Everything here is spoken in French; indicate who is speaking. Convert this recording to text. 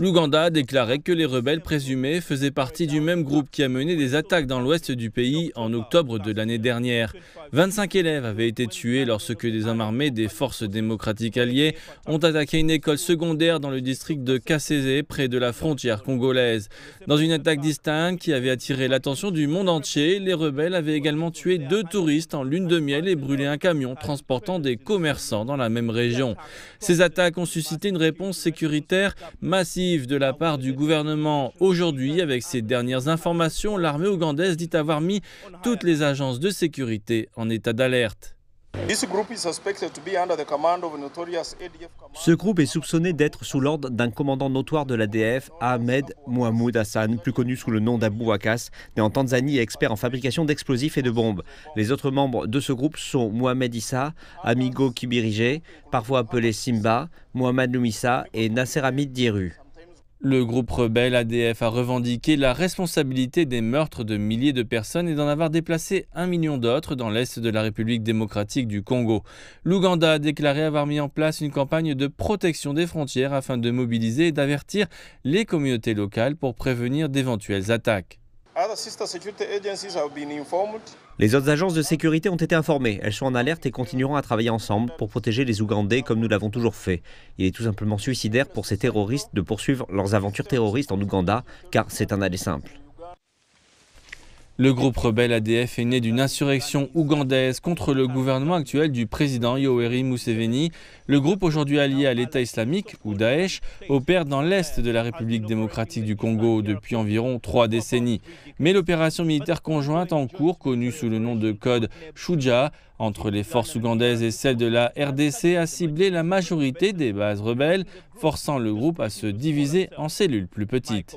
Speaker 1: L'Ouganda a déclaré que les rebelles présumés faisaient partie du même groupe qui a mené des attaques dans l'ouest du pays en octobre de l'année dernière. 25 élèves avaient été tués lorsque des hommes armés des forces démocratiques alliées ont attaqué une école secondaire dans le district de Kasese près de la frontière congolaise. Dans une attaque distincte qui avait attiré l'attention du monde entier, les rebelles avaient également tué deux touristes en lune de miel et brûlé un camion transportant des commerçants dans la même région. Ces attaques ont suscité une réponse sécuritaire sécuritaire massive de la part du gouvernement. Aujourd'hui, avec ces dernières informations, l'armée ougandaise dit avoir mis toutes les agences de sécurité en état d'alerte.
Speaker 2: Ce groupe est soupçonné d'être sous l'ordre d'un commandant notoire de l'ADF, Ahmed Mohamoud Hassan, plus connu sous le nom d'Abu Wakas, né en Tanzanie et expert en fabrication d'explosifs et de bombes. Les autres membres de ce groupe sont Mohamed Issa, Amigo Kibirige, parfois appelé Simba, Mohamed Noumissa et Nasser
Speaker 1: Hamid Diru. Le groupe rebelle ADF a revendiqué la responsabilité des meurtres de milliers de personnes et d'en avoir déplacé un million d'autres dans l'est de la République démocratique du Congo. L'Ouganda a déclaré avoir mis en place une campagne de protection des frontières afin de mobiliser et d'avertir les communautés locales pour prévenir d'éventuelles attaques. Ah,
Speaker 2: les autres agences de sécurité ont été informées. Elles sont en alerte et continueront à travailler ensemble pour protéger les Ougandais comme nous l'avons toujours fait. Il est tout simplement suicidaire pour ces terroristes de poursuivre leurs aventures terroristes en Ouganda car c'est un aller simple.
Speaker 1: Le groupe rebelle ADF est né d'une insurrection ougandaise contre le gouvernement actuel du président Yoweri Museveni. Le groupe, aujourd'hui allié à l'État islamique, ou Daesh, opère dans l'est de la République démocratique du Congo depuis environ trois décennies. Mais l'opération militaire conjointe en cours, connue sous le nom de code Shuja, entre les forces ougandaises et celles de la RDC, a ciblé la majorité des bases rebelles, forçant le groupe à se diviser en cellules plus petites.